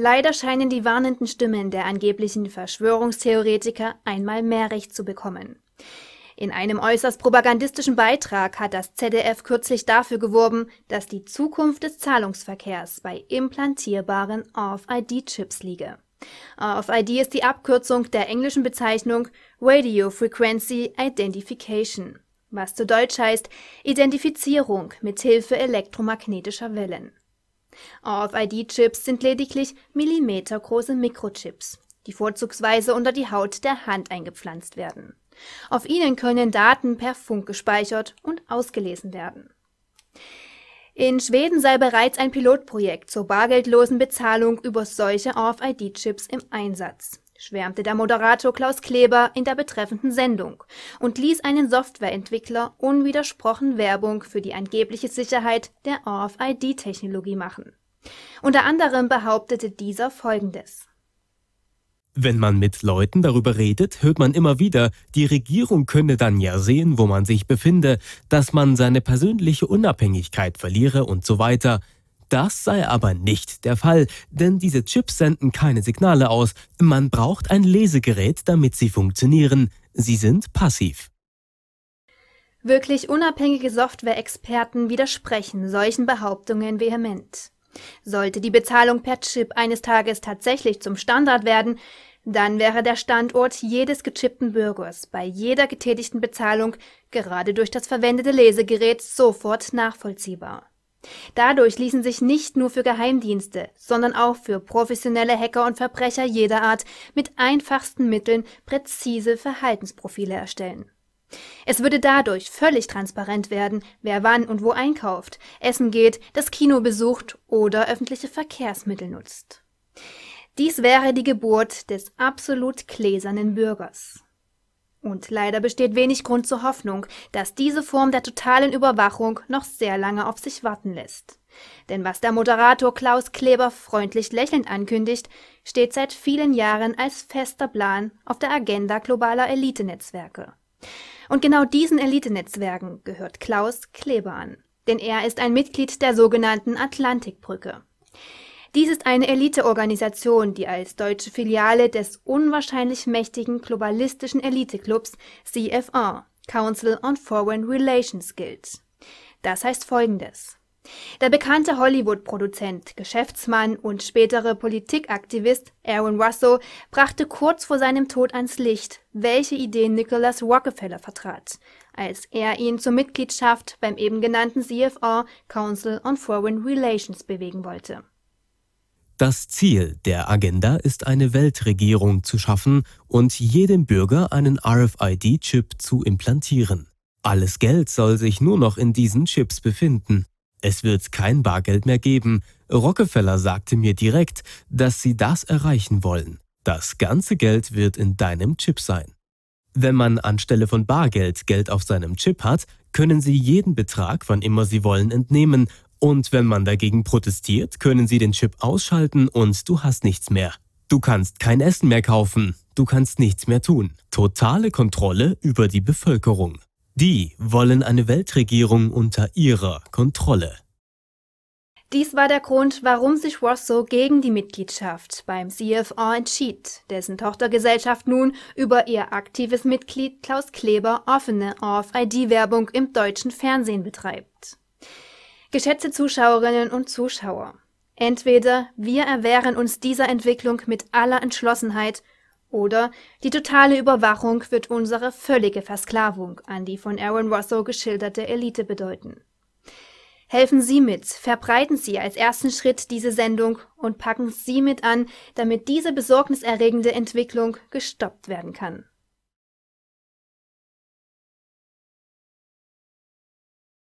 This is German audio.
Leider scheinen die warnenden Stimmen der angeblichen Verschwörungstheoretiker einmal mehr Recht zu bekommen. In einem äußerst propagandistischen Beitrag hat das ZDF kürzlich dafür geworben, dass die Zukunft des Zahlungsverkehrs bei implantierbaren RFID-Chips liege. RFID ist die Abkürzung der englischen Bezeichnung Radio Frequency Identification, was zu Deutsch heißt Identifizierung mithilfe elektromagnetischer Wellen RFID-Chips sind lediglich millimetergroße Mikrochips, die vorzugsweise unter die Haut der Hand eingepflanzt werden. Auf ihnen können Daten per Funk gespeichert und ausgelesen werden. In Schweden sei bereits ein Pilotprojekt zur bargeldlosen Bezahlung über solche RFID-Chips im Einsatz schwärmte der Moderator Klaus Kleber in der betreffenden Sendung und ließ einen Softwareentwickler unwidersprochen Werbung für die angebliche Sicherheit der RFID-Technologie machen. Unter anderem behauptete dieser Folgendes. Wenn man mit Leuten darüber redet, hört man immer wieder, die Regierung könne dann ja sehen, wo man sich befinde, dass man seine persönliche Unabhängigkeit verliere und so weiter. Das sei aber nicht der Fall, denn diese Chips senden keine Signale aus. Man braucht ein Lesegerät, damit sie funktionieren. Sie sind passiv. Wirklich unabhängige Software-Experten widersprechen solchen Behauptungen vehement. Sollte die Bezahlung per Chip eines Tages tatsächlich zum Standard werden, dann wäre der Standort jedes gechippten Bürgers bei jeder getätigten Bezahlung gerade durch das verwendete Lesegerät sofort nachvollziehbar. Dadurch ließen sich nicht nur für Geheimdienste, sondern auch für professionelle Hacker und Verbrecher jeder Art mit einfachsten Mitteln präzise Verhaltensprofile erstellen. Es würde dadurch völlig transparent werden, wer wann und wo einkauft, essen geht, das Kino besucht oder öffentliche Verkehrsmittel nutzt. Dies wäre die Geburt des absolut gläsernen Bürgers. Und leider besteht wenig Grund zur Hoffnung, dass diese Form der totalen Überwachung noch sehr lange auf sich warten lässt. Denn was der Moderator Klaus Kleber freundlich lächelnd ankündigt, steht seit vielen Jahren als fester Plan auf der Agenda globaler Elitenetzwerke. Und genau diesen Elitenetzwerken gehört Klaus Kleber an. Denn er ist ein Mitglied der sogenannten Atlantikbrücke. Dies ist eine Eliteorganisation, die als deutsche Filiale des unwahrscheinlich mächtigen globalistischen Eliteklubs CFR Council on Foreign Relations gilt. Das heißt folgendes. Der bekannte Hollywood-Produzent, Geschäftsmann und spätere Politikaktivist Aaron Russo brachte kurz vor seinem Tod ans Licht, welche Ideen Nicholas Rockefeller vertrat, als er ihn zur Mitgliedschaft beim eben genannten CFR Council on Foreign Relations bewegen wollte das Ziel der Agenda ist eine Weltregierung zu schaffen und jedem Bürger einen RFID-Chip zu implantieren. Alles Geld soll sich nur noch in diesen Chips befinden. Es wird kein Bargeld mehr geben. Rockefeller sagte mir direkt, dass sie das erreichen wollen. Das ganze Geld wird in deinem Chip sein. Wenn man anstelle von Bargeld Geld auf seinem Chip hat, können Sie jeden Betrag, wann immer Sie wollen, entnehmen und wenn man dagegen protestiert, können sie den Chip ausschalten und du hast nichts mehr. Du kannst kein Essen mehr kaufen, du kannst nichts mehr tun. Totale Kontrolle über die Bevölkerung. Die wollen eine Weltregierung unter ihrer Kontrolle. Dies war der Grund, warum sich Rosso gegen die Mitgliedschaft beim CFA entschied, dessen Tochtergesellschaft nun über ihr aktives Mitglied Klaus Kleber offene Off-ID-Werbung im deutschen Fernsehen betreibt. Geschätzte Zuschauerinnen und Zuschauer, entweder wir erwehren uns dieser Entwicklung mit aller Entschlossenheit oder die totale Überwachung wird unsere völlige Versklavung an die von Aaron Russell geschilderte Elite bedeuten. Helfen Sie mit, verbreiten Sie als ersten Schritt diese Sendung und packen Sie mit an, damit diese besorgniserregende Entwicklung gestoppt werden kann.